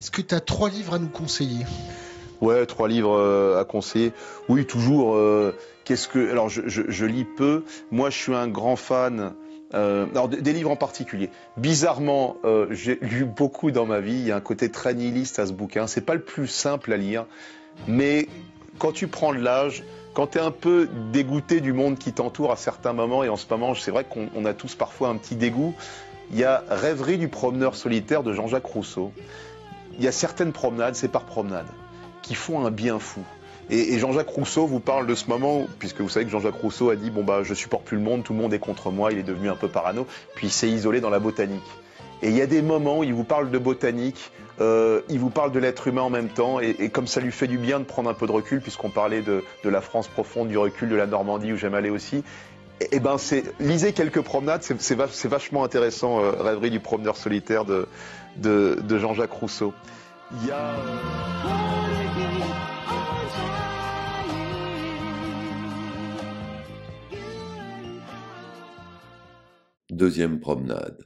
Est-ce que tu as trois livres à nous conseiller Ouais, trois livres euh, à conseiller. Oui, toujours. Euh, qu'est-ce que Alors, je, lis peu. Moi, je suis un grand fan. Euh, alors, des, livres en particulier. Bizarrement, j'ai lu beaucoup dans ma vie. Il y a un côté très nihiliste à ce bouquin. C'est pas le plus simple à lire, mais quand tu prends de l'âge, quand tu es un peu dégoûté du monde qui t'entoure à certains moments, et en ce moment, c'est vrai qu'on a tous parfois un petit dégoût. Il y a Rêverie du promeneur solitaire de Jean-Jacques Rousseau il y a certaines promenades, c'est par promenade, qui font un bien fou. Et, Jean-Jacques Rousseau vous parle de ce moment, puisque vous savez que Jean-Jacques Rousseau a dit bon bah je supporte plus le monde, tout le monde est contre moi, il est devenu un peu parano, puis il s'est isolé dans la botanique. Et il y a des moments où il vous parle de botanique, euh, il vous parle de l'être humain en même temps, et, comme ça lui fait du bien de prendre un peu de recul, puisqu'on parlait de, de la France profonde, du recul, de la Normandie où j'aime aller aussi, eh, eh ben, c'est lisez quelques promenades, c'est vachement intéressant. Euh, rêverie du promeneur solitaire de, Jean-Jacques Rousseau. Euh, Deuxième promenade.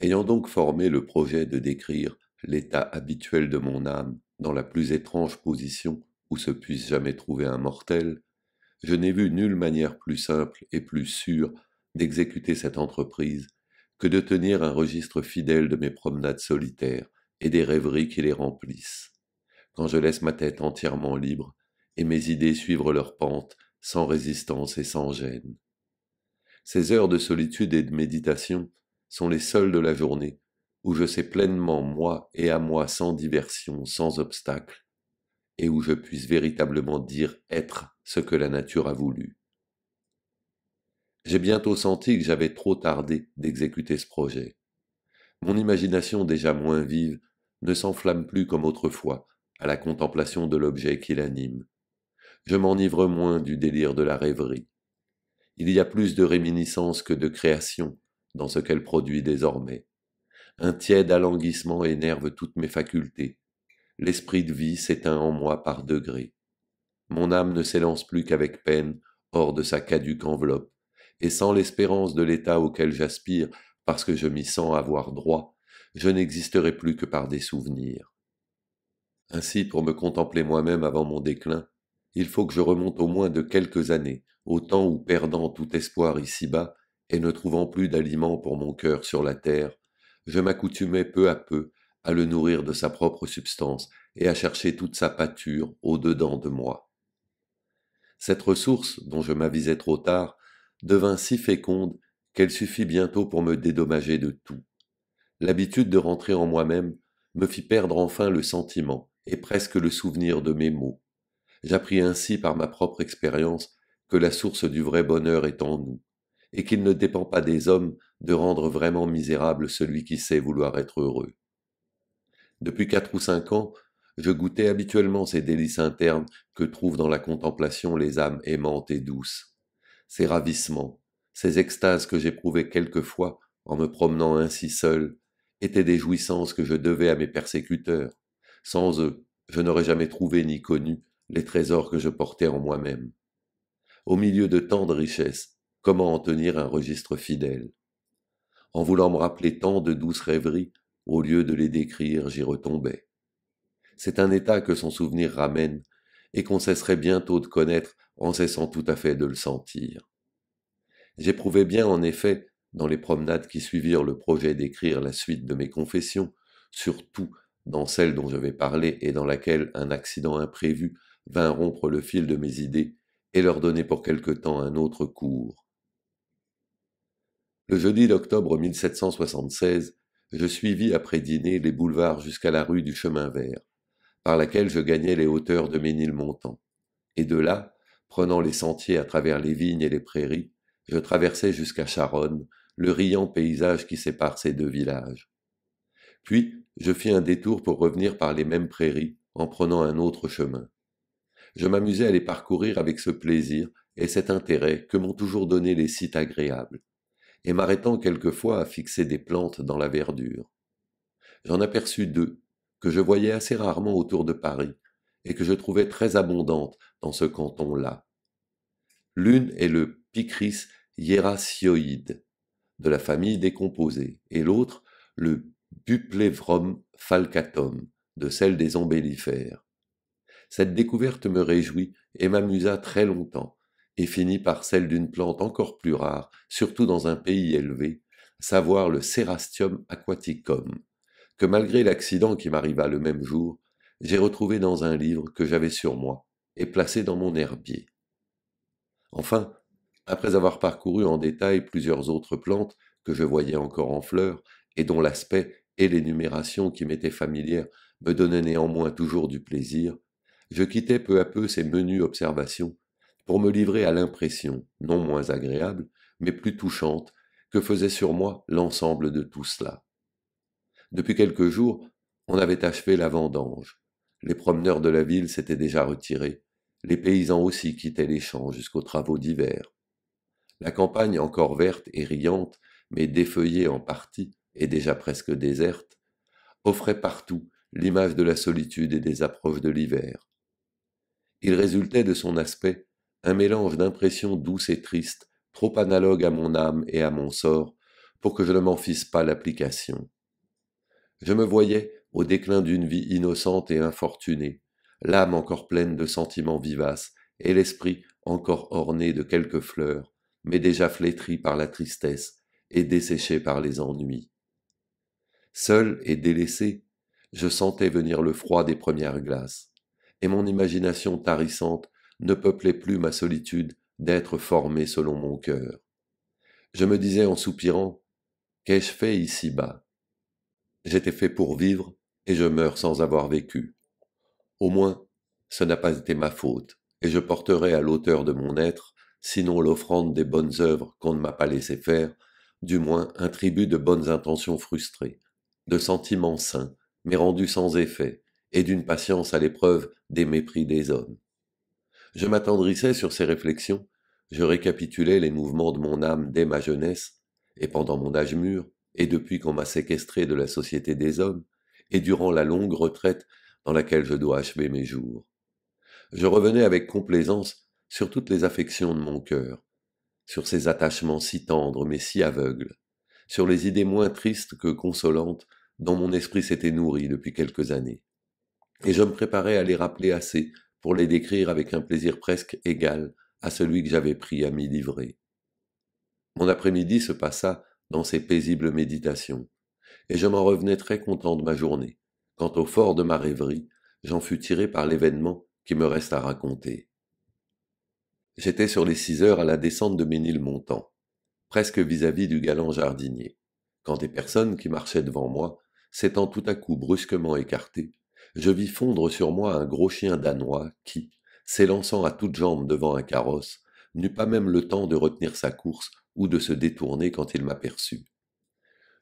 Ayant donc formé le projet de décrire l'état habituel de mon âme dans la plus étrange position où se puisse jamais trouver un mortel, je n'ai vu nulle manière plus simple et plus sûre d'exécuter cette entreprise que de tenir un registre fidèle de mes promenades solitaires et des rêveries qui les remplissent. Quand je laisse ma tête entièrement libre et mes idées suivre leur pente sans résistance et sans gêne. Ces heures de solitude et de méditation sont les seules de la journée où je sais pleinement moi et à moi sans diversion, sans obstacle, et où je puisse véritablement dire être ce que la nature a voulu. J'ai bientôt senti que j'avais trop tardé d'exécuter ce projet. Mon imagination déjà moins vive ne s'enflamme plus comme autrefois à la contemplation de l'objet qui l'anime. Je m'enivre moins du délire de la rêverie. Il y a plus de réminiscence que de création dans ce qu'elle produit désormais. Un tiède alanguissement énerve toutes mes facultés, l'esprit de vie s'éteint en moi par degrés. Mon âme ne s'élance plus qu'avec peine hors de sa caduque enveloppe, et sans l'espérance de l'état auquel j'aspire, parce que je m'y sens avoir droit, je n'existerai plus que par des souvenirs. Ainsi, pour me contempler moi-même avant mon déclin, il faut que je remonte au moins de quelques années, au temps où, perdant tout espoir ici-bas, et ne trouvant plus d'aliment pour mon cœur sur la terre, je m'accoutumais peu à peu à le nourrir de sa propre substance et à chercher toute sa pâture au-dedans de moi. Cette ressource, dont je m'avisais trop tard, devint si féconde qu'elle suffit bientôt pour me dédommager de tout. L'habitude de rentrer en moi-même me fit perdre enfin le sentiment et presque le souvenir de mes mots. J'appris ainsi par ma propre expérience que la source du vrai bonheur est en nous, et qu'il ne dépend pas des hommes de rendre vraiment misérable celui qui sait vouloir être heureux. Depuis quatre ou cinq ans, je goûtais habituellement ces délices internes que trouvent dans la contemplation les âmes aimantes et douces. Ces ravissements, ces extases que j'éprouvais quelquefois en me promenant ainsi seul, étaient des jouissances que je devais à mes persécuteurs. Sans eux, je n'aurais jamais trouvé ni connu les trésors que je portais en moi-même. Au milieu de tant de richesses, comment en tenir un registre fidèle En voulant me rappeler tant de douces rêveries, au lieu de les décrire, j'y retombais. C'est un état que son souvenir ramène, et qu'on cesserait bientôt de connaître en cessant tout à fait de le sentir. J'éprouvais bien, en effet, dans les promenades qui suivirent le projet d'écrire la suite de mes confessions, surtout dans celle dont je vais parler et dans laquelle un accident imprévu vint rompre le fil de mes idées et leur donner pour quelque temps un autre cours. Le jeudi d'octobre 1776, je suivis après dîner les boulevards jusqu'à la rue du Chemin Vert, par laquelle je gagnais les hauteurs de Ménilmontant. Et de là, prenant les sentiers à travers les vignes et les prairies, je traversai jusqu'à Charonne, le riant paysage qui sépare ces deux villages. Puis, je fis un détour pour revenir par les mêmes prairies, en prenant un autre chemin. Je m'amusais à les parcourir avec ce plaisir et cet intérêt que m'ont toujours donné les sites agréables, et m'arrêtant quelquefois à fixer des plantes dans la verdure. J'en aperçus deux, que je voyais assez rarement autour de Paris, et que je trouvais très abondantes dans ce canton-là. L'une est le Picris hieracioïde, de la famille décomposée, et l'autre le Buplevrum falcatum, de celle des ombellifères. Cette découverte me réjouit et m'amusa très longtemps et finit par celle d'une plante encore plus rare, surtout dans un pays élevé, savoir le Cerastium aquaticum, que malgré l'accident qui m'arriva le même jour, j'ai retrouvé dans un livre que j'avais sur moi et placé dans mon herbier. Enfin, après avoir parcouru en détail plusieurs autres plantes que je voyais encore en fleurs et dont l'aspect et l'énumération qui m'étaient familières me donnaient néanmoins toujours du plaisir, je quittais peu à peu ces menues observations pour me livrer à l'impression, non moins agréable, mais plus touchante, que faisait sur moi l'ensemble de tout cela. Depuis quelques jours, on avait achevé la vendange. Les promeneurs de la ville s'étaient déjà retirés. Les paysans aussi quittaient les champs jusqu'aux travaux d'hiver. La campagne, encore verte et riante, mais défeuillée en partie et déjà presque déserte, offrait partout l'image de la solitude et des approches de l'hiver. Il résultait de son aspect un mélange d'impressions douces et tristes, trop analogues à mon âme et à mon sort, pour que je ne m'en fisse pas l'application. Je me voyais au déclin d'une vie innocente et infortunée, l'âme encore pleine de sentiments vivaces, et l'esprit encore orné de quelques fleurs, mais déjà flétri par la tristesse et desséché par les ennuis. Seul et délaissé, je sentais venir le froid des premières glaces, et mon imagination tarissante ne peuplait plus ma solitude d'être formé selon mon cœur. Je me disais en soupirant, qu'ai-je fait ici-bas J'étais fait pour vivre et je meurs sans avoir vécu. Au moins, ce n'a pas été ma faute, et je porterai à l'auteur de mon être, sinon l'offrande des bonnes œuvres qu'on ne m'a pas laissé faire, du moins un tribut de bonnes intentions frustrées, de sentiments sains, mais rendus sans effet, et d'une patience à l'épreuve des mépris des hommes. Je m'attendrissais sur ces réflexions, je récapitulais les mouvements de mon âme dès ma jeunesse, et pendant mon âge mûr, et depuis qu'on m'a séquestré de la société des hommes, et durant la longue retraite dans laquelle je dois achever mes jours. Je revenais avec complaisance sur toutes les affections de mon cœur, sur ces attachements si tendres mais si aveugles, sur les idées moins tristes que consolantes dont mon esprit s'était nourri depuis quelques années. Et je me préparais à les rappeler assez pour les décrire avec un plaisir presque égal à celui que j'avais pris à m'y livrer. Mon après-midi se passa dans ces paisibles méditations, et je m'en revenais très content de ma journée. Quant au fort de ma rêverie, j'en fus tiré par l'événement qui me reste à raconter. J'étais sur les six heures à la descente de Menil-Montant, presque vis à -vis du galant jardinier, quand des personnes qui marchaient devant moi, s'étant tout à coup brusquement écartées, je vis fondre sur moi un gros chien danois qui, s'élançant à toutes jambes devant un carrosse, n'eut pas même le temps de retenir sa course ou de se détourner quand il m'aperçut.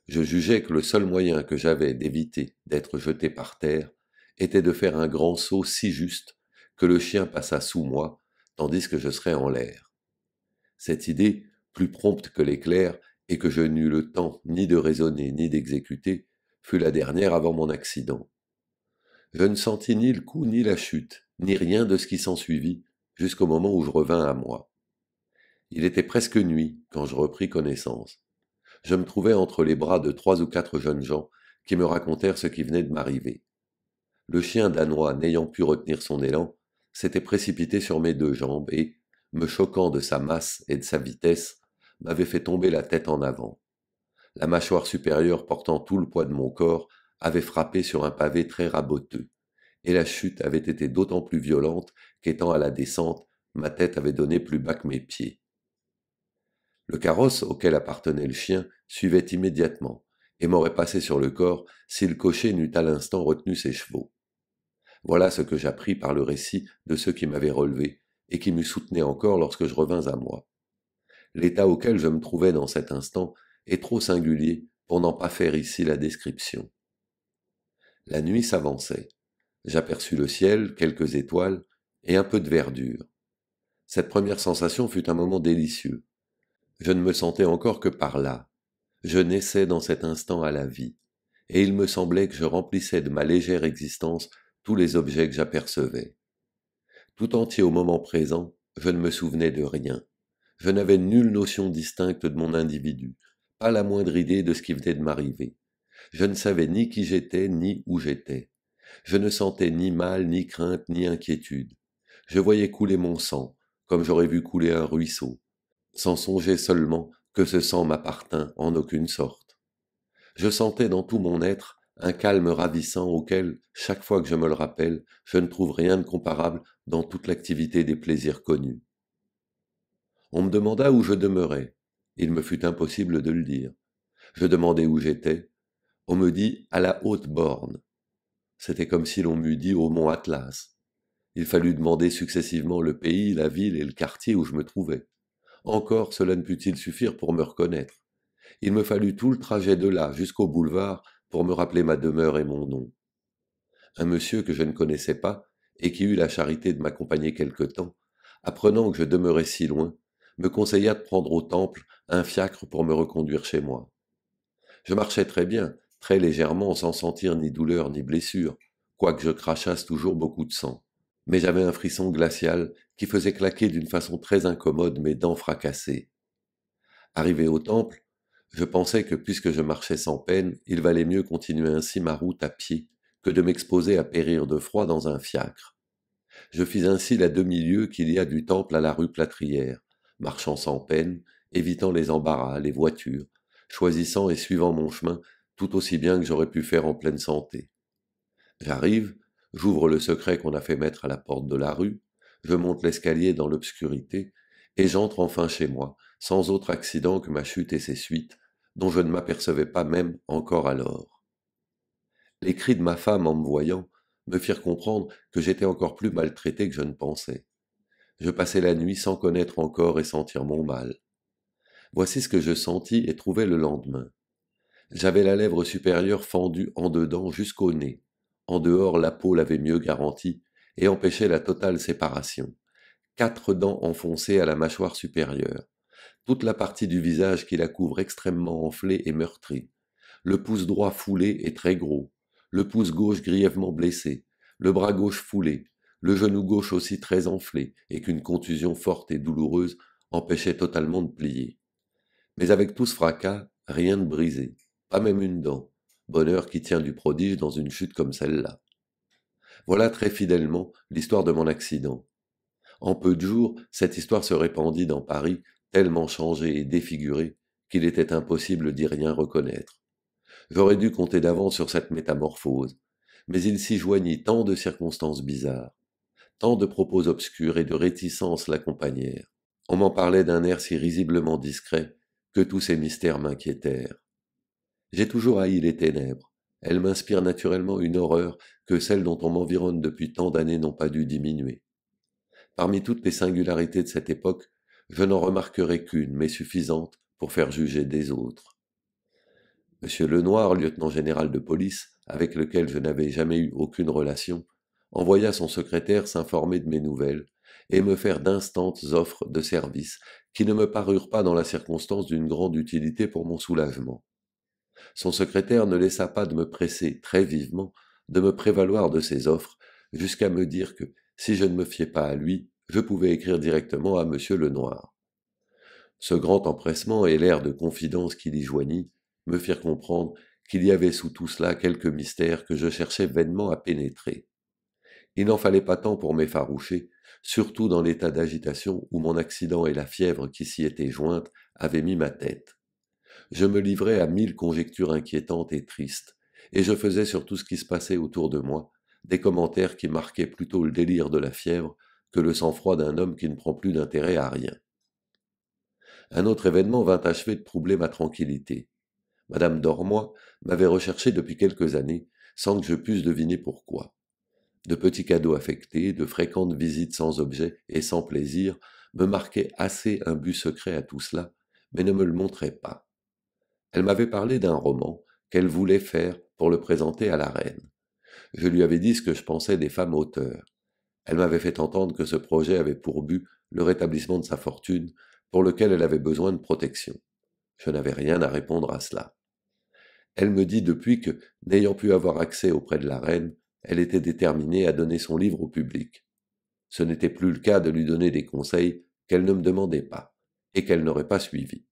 Je jugeais que le seul moyen que j'avais d'éviter d'être jeté par terre était de faire un grand saut si juste que le chien passa sous moi, tandis que je serais en l'air. Cette idée, plus prompte que l'éclair, et que je n'eus le temps ni de raisonner ni d'exécuter, fut la dernière avant mon accident je ne sentis ni le coup ni la chute, ni rien de ce qui s'ensuivit, jusqu'au moment où je revins à moi. Il était presque nuit quand je repris connaissance. Je me trouvai entre les bras de trois ou quatre jeunes gens qui me racontèrent ce qui venait de m'arriver. Le chien danois, n'ayant pu retenir son élan, s'était précipité sur mes deux jambes et, me choquant de sa masse et de sa vitesse, m'avait fait tomber la tête en avant. La mâchoire supérieure portant tout le poids de mon corps avait frappé sur un pavé très raboteux, et la chute avait été d'autant plus violente qu'étant à la descente, ma tête avait donné plus bas que mes pieds. Le carrosse auquel appartenait le chien suivait immédiatement, et m'aurait passé sur le corps si le cocher n'eût à l'instant retenu ses chevaux. Voilà ce que j'appris par le récit de ceux qui m'avaient relevé, et qui m'eût soutenu encore lorsque je revins à moi. L'état auquel je me trouvais dans cet instant est trop singulier pour n'en pas faire ici la description. La nuit s'avançait. J'aperçus le ciel, quelques étoiles et un peu de verdure. Cette première sensation fut un moment délicieux. Je ne me sentais encore que par là. Je naissais dans cet instant à la vie, et il me semblait que je remplissais de ma légère existence tous les objets que j'apercevais. Tout entier au moment présent, je ne me souvenais de rien. Je n'avais nulle notion distincte de mon individu, pas la moindre idée de ce qui venait de m'arriver. Je ne savais ni qui j'étais, ni où j'étais. Je ne sentais ni mal, ni crainte, ni inquiétude. Je voyais couler mon sang, comme j'aurais vu couler un ruisseau, sans songer seulement que ce sang m'appartint en aucune sorte. Je sentais dans tout mon être un calme ravissant auquel, chaque fois que je me le rappelle, je ne trouve rien de comparable dans toute l'activité des plaisirs connus. On me demanda où je demeurais. Il me fut impossible de le dire. Je demandai où j'étais, on me dit à la haute borne. C'était comme si l'on m'eût dit au mont Atlas. Il fallut demander successivement le pays, la ville et le quartier où je me trouvais. Encore cela ne put-il suffire pour me reconnaître. Il me fallut tout le trajet de là jusqu'au boulevard pour me rappeler ma demeure et mon nom. Un monsieur que je ne connaissais pas, et qui eut la charité de m'accompagner quelque temps, apprenant que je demeurais si loin, me conseilla de prendre au temple un fiacre pour me reconduire chez moi. Je marchais très bien, très légèrement sans sentir ni douleur ni blessure, quoique je crachasse toujours beaucoup de sang. Mais j'avais un frisson glacial qui faisait claquer d'une façon très incommode mes dents fracassées. Arrivé au temple, je pensais que puisque je marchais sans peine, il valait mieux continuer ainsi ma route à pied que de m'exposer à périr de froid dans un fiacre. Je fis ainsi la demi-lieue qu'il y a du temple à la rue Plâtrière, marchant sans peine, évitant les embarras, les voitures, choisissant et suivant mon chemin tout aussi bien que j'aurais pu faire en pleine santé. J'arrive, j'ouvre le secret qu'on a fait mettre à la porte de la rue, je monte l'escalier dans l'obscurité, et j'entre enfin chez moi, sans autre accident que ma chute et ses suites, dont je ne m'apercevais pas même encore alors. Les cris de ma femme en me voyant me firent comprendre que j'étais encore plus maltraité que je ne pensais. Je passais la nuit sans connaître encore et sentir mon mal. Voici ce que je sentis et trouvai le lendemain. J'avais la lèvre supérieure fendue en dedans jusqu'au nez. En dehors, la peau l'avait mieux garantie et empêchait la totale séparation. Quatre dents enfoncées à la mâchoire supérieure. Toute la partie du visage qui la couvre extrêmement enflée et meurtrie. Le pouce droit foulé et très gros. Le pouce gauche grièvement blessé. Le bras gauche foulé. Le genou gauche aussi très enflé et qu'une contusion forte et douloureuse empêchait totalement de plier. Mais avec tout ce fracas, rien de brisé pas même une dent. Bonheur qui tient du prodige dans une chute comme celle-là. Voilà très fidèlement l'histoire de mon accident. En peu de jours, cette histoire se répandit dans Paris, tellement changée et défigurée qu'il était impossible d'y rien reconnaître. J'aurais dû compter d'avance sur cette métamorphose, mais il s'y joignit tant de circonstances bizarres, tant de propos obscurs et de réticences l'accompagnèrent. On m'en parlait d'un air si risiblement discret que tous ces mystères m'inquiétèrent. J'ai toujours haï les ténèbres. Elles m'inspirent naturellement une horreur que celles dont on m'environne depuis tant d'années n'ont pas dû diminuer. Parmi toutes les singularités de cette époque, je n'en remarquerai qu'une, mais suffisante pour faire juger des autres. M. Lenoir, lieutenant général de police, avec lequel je n'avais jamais eu aucune relation, envoya son secrétaire s'informer de mes nouvelles et me faire d'instantes offres de services qui ne me parurent pas dans la circonstance d'une grande utilité pour mon soulagement. Son secrétaire ne laissa pas de me presser très vivement, de me prévaloir de ses offres, jusqu'à me dire que, si je ne me fiais pas à lui, je pouvais écrire directement à monsieur Lenoir. Ce grand empressement et l'air de confidence qui l'y joignit me firent comprendre qu'il y avait sous tout cela quelque mystère que je cherchais vainement à pénétrer. Il n'en fallait pas tant pour m'effaroucher, surtout dans l'état d'agitation où mon accident et la fièvre qui s'y étaient jointes avaient mis ma tête je me livrais à mille conjectures inquiétantes et tristes, et je faisais sur tout ce qui se passait autour de moi des commentaires qui marquaient plutôt le délire de la fièvre que le sang-froid d'un homme qui ne prend plus d'intérêt à rien. Un autre événement vint achever de troubler ma tranquillité. Madame Dormoy m'avait recherché depuis quelques années, sans que je pusse deviner pourquoi. De petits cadeaux affectés, de fréquentes visites sans objet et sans plaisir me marquaient assez un but secret à tout cela, mais ne me le montraient pas. Elle m'avait parlé d'un roman qu'elle voulait faire pour le présenter à la reine. Je lui avais dit ce que je pensais des femmes auteurs. Elle m'avait fait entendre que ce projet avait pour but le rétablissement de sa fortune, pour lequel elle avait besoin de protection. Je n'avais rien à répondre à cela. Elle me dit depuis que, n'ayant pu avoir accès auprès de la reine, elle était déterminée à donner son livre au public. Ce n'était plus le cas de lui donner des conseils qu'elle ne me demandait pas, et qu'elle n'aurait pas suivis.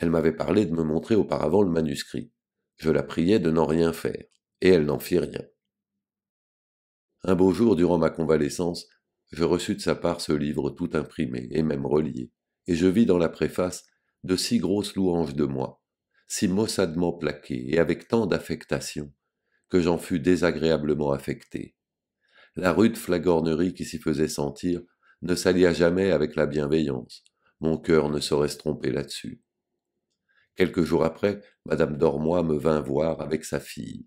Elle m'avait parlé de me montrer auparavant le manuscrit. Je la priais de n'en rien faire, et elle n'en fit rien. Un beau jour, durant ma convalescence, je reçus de sa part ce livre tout imprimé, et même relié, et je vis dans la préface de si grosses louanges de moi, si maussadement plaquées et avec tant d'affectation, que j'en fus désagréablement affecté. La rude flagornerie qui s'y faisait sentir ne s'allia jamais avec la bienveillance. Mon cœur ne saurait se tromper là-dessus. Quelques jours après, madame Dormois me vint voir avec sa fille.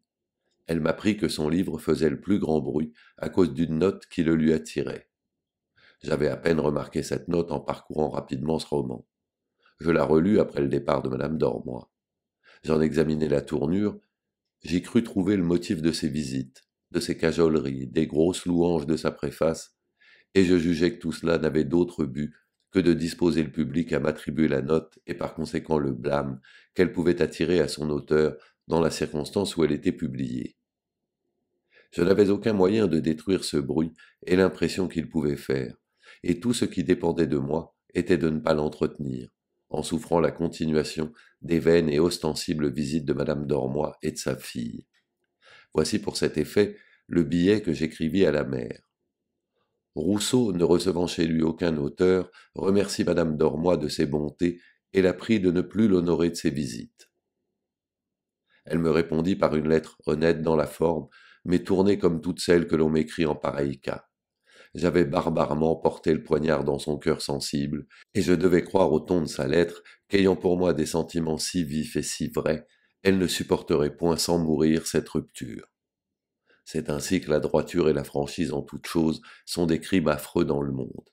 Elle m'apprit que son livre faisait le plus grand bruit à cause d'une note qui le lui attirait. J'avais à peine remarqué cette note en parcourant rapidement ce roman. Je la relus après le départ de madame Dormois. J'en examinai la tournure, j'y crus trouver le motif de ses visites, de ses cajoleries, des grosses louanges de sa préface, et je jugeai que tout cela n'avait d'autre but que de disposer le public à m'attribuer la note et par conséquent le blâme qu'elle pouvait attirer à son auteur dans la circonstance où elle était publiée. Je n'avais aucun moyen de détruire ce bruit et l'impression qu'il pouvait faire, et tout ce qui dépendait de moi était de ne pas l'entretenir, en souffrant la continuation des vaines et ostensibles visites de madame Dormois et de sa fille. Voici pour cet effet le billet que j'écrivis à la mère. Rousseau, ne recevant chez lui aucun auteur, remercie Madame d'Ormoy de ses bontés et la prie de ne plus l'honorer de ses visites. Elle me répondit par une lettre honnête dans la forme, mais tournée comme toutes celles que l'on m'écrit en pareil cas. J'avais barbarement porté le poignard dans son cœur sensible, et je devais croire au ton de sa lettre qu'ayant pour moi des sentiments si vifs et si vrais, elle ne supporterait point sans mourir cette rupture. C'est ainsi que la droiture et la franchise en toutes choses sont des crimes affreux dans le monde.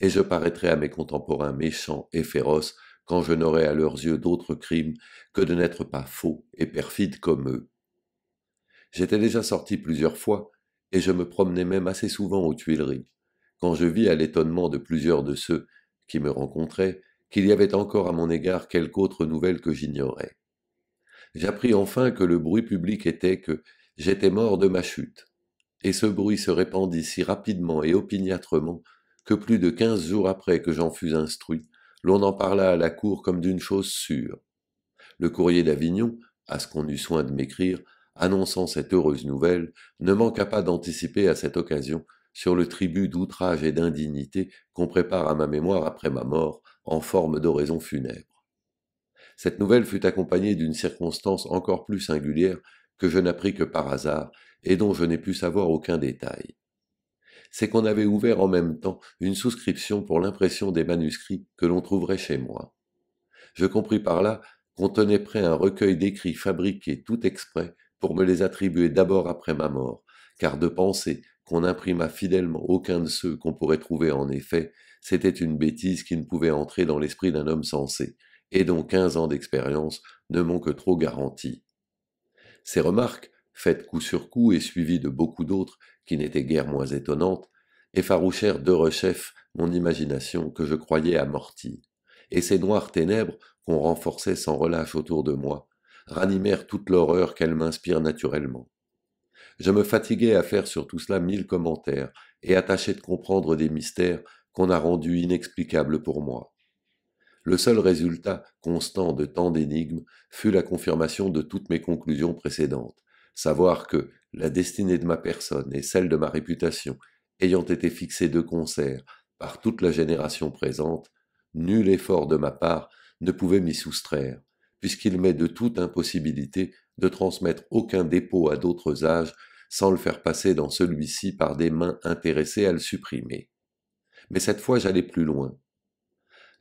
Et je paraîtrai à mes contemporains méchants et féroces quand je n'aurai à leurs yeux d'autres crimes que de n'être pas faux et perfide comme eux. J'étais déjà sorti plusieurs fois, et je me promenais même assez souvent aux Tuileries, quand je vis à l'étonnement de plusieurs de ceux qui me rencontraient qu'il y avait encore à mon égard quelque autre nouvelle que j'ignorais. J'appris enfin que le bruit public était que J'étais mort de ma chute. Et ce bruit se répandit si rapidement et opiniâtrement que plus de quinze jours après que j'en fus instruit, l'on en parla à la cour comme d'une chose sûre. Le courrier d'Avignon, à ce qu'on eut soin de m'écrire, annonçant cette heureuse nouvelle, ne manqua pas d'anticiper à cette occasion sur le tribut d'outrage et d'indignité qu'on prépare à ma mémoire après ma mort en forme d'oraison funèbre. Cette nouvelle fut accompagnée d'une circonstance encore plus singulière que je n'appris que par hasard et dont je n'ai pu savoir aucun détail. C'est qu'on avait ouvert en même temps une souscription pour l'impression des manuscrits que l'on trouverait chez moi. Je compris par là qu'on tenait prêt un recueil d'écrits fabriqués tout exprès pour me les attribuer d'abord après ma mort, car de penser qu'on imprima fidèlement aucun de ceux qu'on pourrait trouver en effet, c'était une bêtise qui ne pouvait entrer dans l'esprit d'un homme sensé, et dont quinze ans d'expérience ne m'ont que trop garantie. Ces remarques, faites coup sur coup et suivies de beaucoup d'autres qui n'étaient guère moins étonnantes, effarouchèrent rechef mon imagination que je croyais amortie. Et ces noires ténèbres qu'on renforçait sans relâche autour de moi ranimèrent toute l'horreur qu'elles m'inspirent naturellement. Je me fatiguais à faire sur tout cela mille commentaires et à tâcher de comprendre des mystères qu'on a rendus inexplicables pour moi. Le seul résultat constant de tant d'énigmes fut la confirmation de toutes mes conclusions précédentes, savoir que la destinée de ma personne et celle de ma réputation ayant été fixées de concert par toute la génération présente, nul effort de ma part ne pouvait m'y soustraire, puisqu'il m'est de toute impossibilité de transmettre aucun dépôt à d'autres âges sans le faire passer dans celui-ci par des mains intéressées à le supprimer. Mais cette fois j'allais plus loin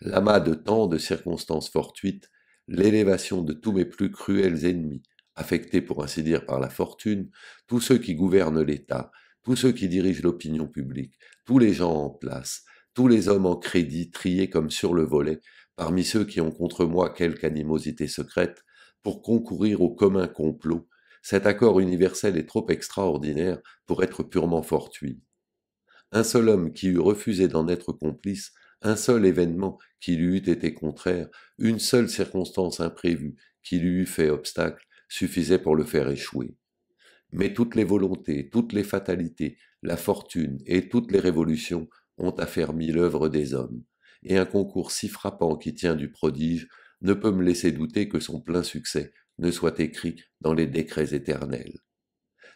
l'amas de tant de circonstances fortuites, l'élévation de tous mes plus cruels ennemis, affectés pour ainsi dire par la fortune, tous ceux qui gouvernent l'État, tous ceux qui dirigent l'opinion publique, tous les gens en place, tous les hommes en crédit triés comme sur le volet, parmi ceux qui ont contre moi quelque animosité secrète, pour concourir au commun complot, cet accord universel est trop extraordinaire pour être purement fortuit. Un seul homme qui eût refusé d'en être complice un seul événement qui lui eût été contraire, une seule circonstance imprévue qui lui eût fait obstacle, suffisait pour le faire échouer. Mais toutes les volontés, toutes les fatalités, la fortune et toutes les révolutions ont affermi l'œuvre des hommes, et un concours si frappant qui tient du prodige ne peut me laisser douter que son plein succès ne soit écrit dans les décrets éternels.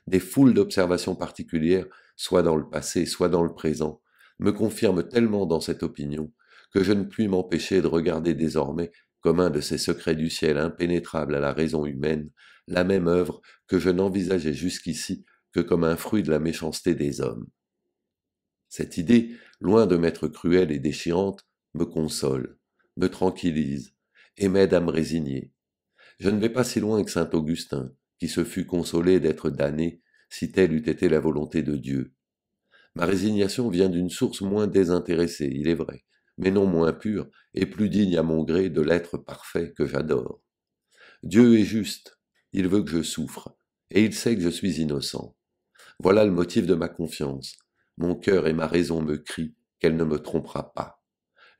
Des foules d'observations particulières, soit dans le passé, soit dans le présent, me confirme tellement dans cette opinion que je ne puis m'empêcher de regarder désormais comme un de ces secrets du ciel impénétrables à la raison humaine, la même œuvre que je n'envisageais jusqu'ici que comme un fruit de la méchanceté des hommes. Cette idée, loin de m'être cruelle et déchirante, me console, me tranquillise, et m'aide à me résigner. Je ne vais pas si loin que saint Augustin, qui se fut consolé d'être damné si telle eût été la volonté de Dieu. Ma résignation vient d'une source moins désintéressée, il est vrai, mais non moins pure, et plus digne à mon gré de l'être parfait que j'adore. Dieu est juste, il veut que je souffre, et il sait que je suis innocent. Voilà le motif de ma confiance. Mon cœur et ma raison me crient qu'elle ne me trompera pas.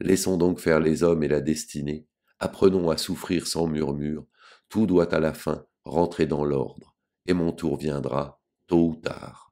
Laissons donc faire les hommes et la destinée, apprenons à souffrir sans murmure, tout doit à la fin rentrer dans l'ordre, et mon tour viendra, tôt ou tard.